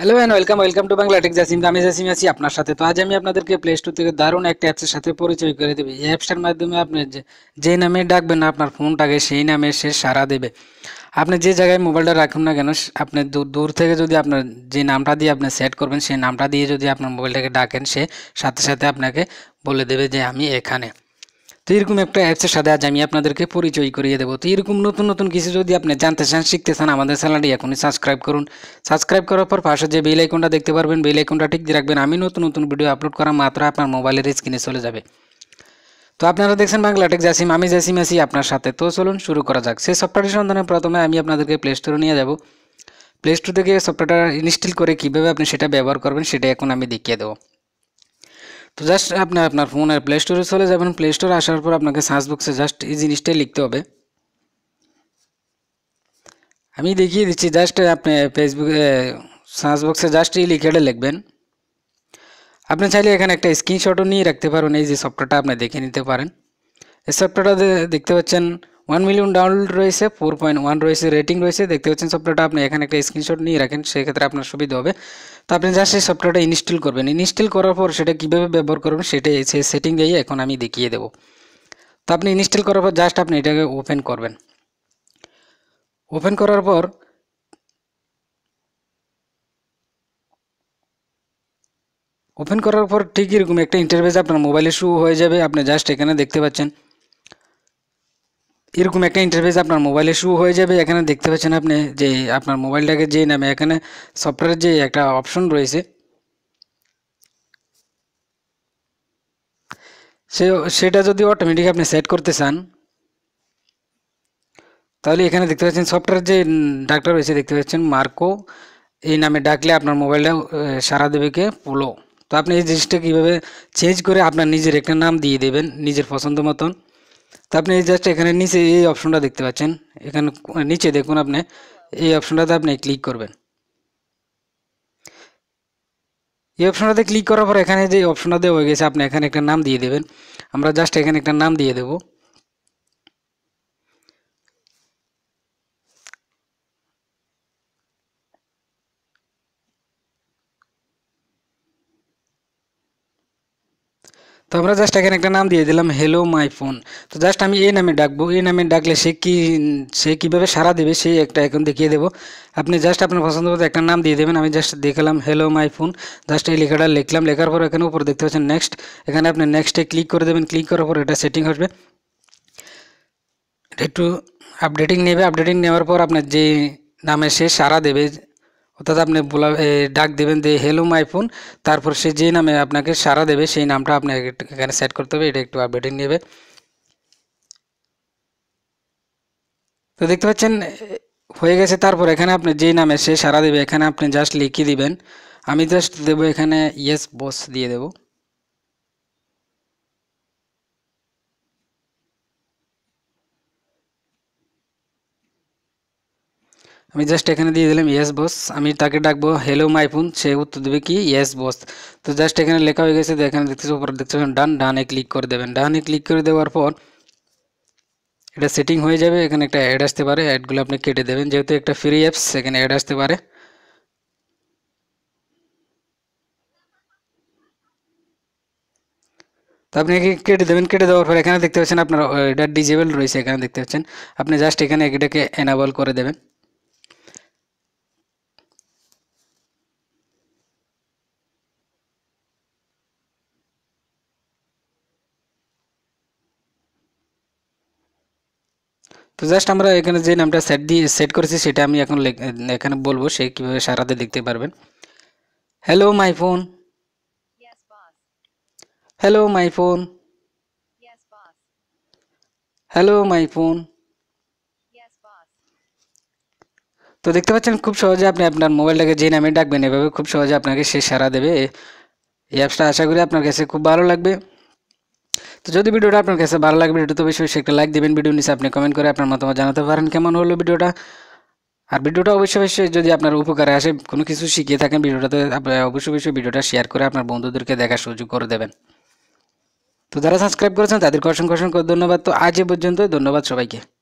hello and welcome welcome to Bangla tech Jasim আমি জাসিম আছি আপনার সাথে তো আজ আমি আপনাদেরকে প্লে স্টোর থেকে দারুণ একটা অ্যাপসের সাথে পরিচয় করে দেবে এই অ্যাপসটার মাধ্যমে আপনি যে নামে ডাকবেন আপনার ফোনটাকে সেই নামে সে সারা দেবে আপনি যে জায়গায় মোবাইলটা রাখুন না কেন আপনি দূর থেকে যদি আপনার যে নামটা দিয়ে আপনি সেট করবেন সেই নামটা দিয়ে যদি আপনার মোবাইলটাকে ডাকেন সে সাথে সাথে আপনাকে বলে দেবে যে আমি এখানে তো এরকম একটা অ্যাপসের সাথে আজ আমি আপনাদেরকে পরিচয় করিয়ে দেবো তো এরকম নতুন নতুন কিছু যদি আপনি জানতে চান শিখতে চান আমাদের চ্যানেলটি এখনই সাবস্ক্রাইব করুন সাবস্ক্রাইব করার পর পাশে যে বেল আইকনটা দেখতে পারবেন বেল আইকনটা ঠিক রাখবেন আমি নতুন নতুন ভিডিও আপলোড করা মাত্র আপনার মোবাইলের স্ক্রিনে চলে যাবে তো আপনারা দেখছেন বাংলাটেক জাসিম আমি জাসিম আসি আপনার সাথে তো চলুন শুরু করা যাক সেই সফটওয়্যারটি সন্ধানে প্রথমে আমি আপনাদেরকে প্লে স্টোরে নিয়ে যাব প্লে স্টোর থেকে সফটওয়্যারটা ইনস্টল করে কীভাবে আপনি সেটা ব্যবহার করবেন সেটা এখন আমি দেখিয়ে দেবো তো জাস্ট আপনি আপনার ফোনের প্লে স্টোরে চলে যাবেন প্লে স্টোরে আসার পর আপনাকে সার্চ বক্সে জাস্ট এই জিনিসটাই লিখতে হবে আমি দেখিয়ে দিচ্ছি জাস্ট আপনি ফেসবুকে সার্চ বক্সে জাস্ট এই লিখেটা লিখবেন আপনি চাইলে এখানে একটা স্ক্রিনশটও নিয়ে রাখতে পারেন এই যে সফটওয়্যারটা আপনি দেখে নিতে পারেন এই সফটওয়্যারটা দেখতে পাচ্ছেন ওয়ান মিলিয়ন ডাউনলোড রয়েছে ফোর পয়েন্ট ওয়ান রয়েছে রেটিং রয়েছে দেখতে পাচ্ছেন সফটওয়্যারটা আপনি এখানে একটা স্ক্রিনশট নিয়ে রাখেন সেক্ষেত্রে আপনার সুবিধা হবে তো আপনি জাস্ট সেই সফটওয়্যারটা ইনস্টল করবেন ইনস্টল করার পর সেটা কীভাবে ব্যবহার করবেন সেটাই সেই সেটিংয়েই এখন আমি দেখিয়ে দেবো তো আপনি ইনস্টল করার পর জাস্ট আপনি এটাকে ওপেন করবেন ওপেন করার পর ওপেন করার পর ঠিক এরকম একটা ইন্টারভেস আপনার মোবাইলে শুরু হয়ে যাবে আপনি জাস্ট এখানে দেখতে পাচ্ছেন এরকম একটা ইন্টারফেস আপনার মোবাইলে শুরু হয়ে যাবে এখানে দেখতে পাচ্ছেন আপনি যে আপনার মোবাইলটাকে যে নামে এখানে সফটওয়্যারের যে একটা অপশন রয়েছে সে সেটা যদি অটোমেটিক আপনি সেট করতে চান তাহলে এখানে দেখতে পাচ্ছেন সফটওয়্যার যে ডাক্তার রয়েছে দেখতে পাচ্ছেন মার্কো এই নামে ডাকলে আপনার মোবাইলটা সারা দেবে কে পোলো তো আপনি এই জিনিসটা কীভাবে চেঞ্জ করে আপনার নিজের একটা নাম দিয়ে দেবেন নিজের পছন্দ মতন তো আপনি জাস্ট এখানে নিচে এই অপশনটা দেখতে পাচ্ছেন এখানে নিচে দেখুন আপনি এই অপশনটাতে আপনি ক্লিক করবেন এই অপশনটাতে ক্লিক করার পর এখানে যে অপশনটা দেওয়া হয়ে গেছে আপনি এখানে একটা নাম দিয়ে দেবেন আমরা জাস্ট এখানে একটা নাম দিয়ে দেবো তো আমরা জাস্ট এখানে একটা নাম দিয়ে দিলাম হ্যালো মাই ফোন তো জাস্ট আমি এই নামে ডাকবো এই নামে ডাকলে সে কি সে কীভাবে সারা দেবে সেই একটা এখন দেখিয়ে দেবো আপনি জাস্ট আপনার পছন্দ মতো একটা নাম দিয়ে দেবেন আমি জাস্ট দেখালাম হ্যালো মাই ফোন জাস্ট এই লেখাটা লিখলাম লেখার পর এখানে উপর দেখতে পাচ্ছেন নেক্সট এখানে আপনি নেক্সটে ক্লিক করে দেবেন ক্লিক করার পর এটা সেটিং আসবে একটু আপডেটিং নেবে আপডেটিং নেওয়ার পর আপনার যে নামে সে সারা দেবে অর্থাৎ আপনি বলা ডাক দেবেন যে হেলো মাই ফোন তারপর সে যে নামে আপনাকে সারা দেবে সেই নামটা আপনাকে এখানে সেট করতে হবে এটা একটু আপডেটিং নেবে তো দেখতে পাচ্ছেন হয়ে গেছে তারপর এখানে আপনি যেই নামে সে সারা দেবে এখানে আপনি জাস্ট লিখে দিবেন আমি জাস্ট দেবো এখানে ইয়েস বস দিয়ে দেবো আমি জাস্ট এখানে দিয়ে দিলাম ইয়েস বস আমি তাকে ডাকবো হ্যালো মাইফোন সে উত্তর দেবে কি ইয়েস বস তো জাস্ট এখানে লেখা হয়ে গেছে এখানে দেখতেছি উপর দেখতেছেন ডান ডানে ক্লিক করে দেবেন ডানে ক্লিক করে দেওয়ার পর এটা সেটিং হয়ে যাবে এখানে একটা অ্যাড আসতে পারে অ্যাডগুলো আপনি কেটে দেবেন যেহেতু একটা ফ্রি অ্যাপস এখানে অ্যাড আসতে পারে তো আপনি কেটে দেবেন কেটে দেওয়ার পর এখানে দেখতে পাচ্ছেন আপনার এটা ডিজেবল রয়েছে এখানে দেখতে পাচ্ছেন আপনি জাস্ট এখানে এটাকে এনাবল করে দেবেন তো জাস্ট আমরা এখানে যে নামটা সেট দিয়ে সেট করেছি সেটা আমি এখন এখানে বলবো সে কীভাবে সারাতে দেখতে পারবেন hello my phone hello my phone hello my phone তো দেখতে পাচ্ছেন খুব সহজে আপনি আপনার মোবাইলটাকে যে নামে ডাকবেন এভাবে খুব সহজে আপনাকে সে সারা দেবে এই অ্যাপসটা আশা করি আপনার কাছে খুব ভালো লাগবে তো যদি ভিডিওটা আপনার কাছে ভালো লাগে ভিডিওটা তো অবশ্যই একটা লাইক দেবেন ভিডিও নিচে আপনি কমেন্ট করে আপনার মতামত জানাতে পারেন কেমন হলো ভিডিওটা আর ভিডিওটা অবশ্যই অবশ্যই যদি আপনার উপকারে আসে কোনো কিছু শিখিয়ে থাকেন ভিডিওটাতে অবশ্যই অবশ্যই ভিডিওটা শেয়ার করে আপনার বন্ধুদেরকে দেখার সুযোগ করে দেবেন তো যারা সাবস্ক্রাইব করেছেন তাদেরকে অসংখ্য অসংখ্য ধন্যবাদ তো আজ এ পর্যন্ত ধন্যবাদ সবাইকে